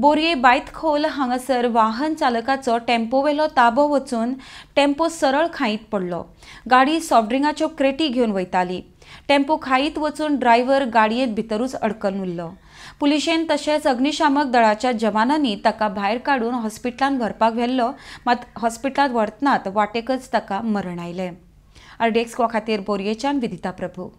बोरये बायतखोल हांगासर वाहन चालकाचो टेम्पो वेलो ताबो वचून टेम्पो सरळ खाईत पडलो गाडी सॉफ्टड्रिंगाच्यो क्रेटी घेवन वयताली टेम्पो खाईत वचून ड्रायव्हर गाडयेंत भितरूच अडकन उरलो पुलिशेन तशेंच अग्निशामक दळाच्या जवानांनी ताका भायर काडून हॉस्पिटलांत व्हरपाक व्हेल्लो मात हॉस्पिटलांत व्हरतनात वाटेकच ताका मरण आयलें आरडीएक्स खातीर बोरयेच्यान विदिता प्रभू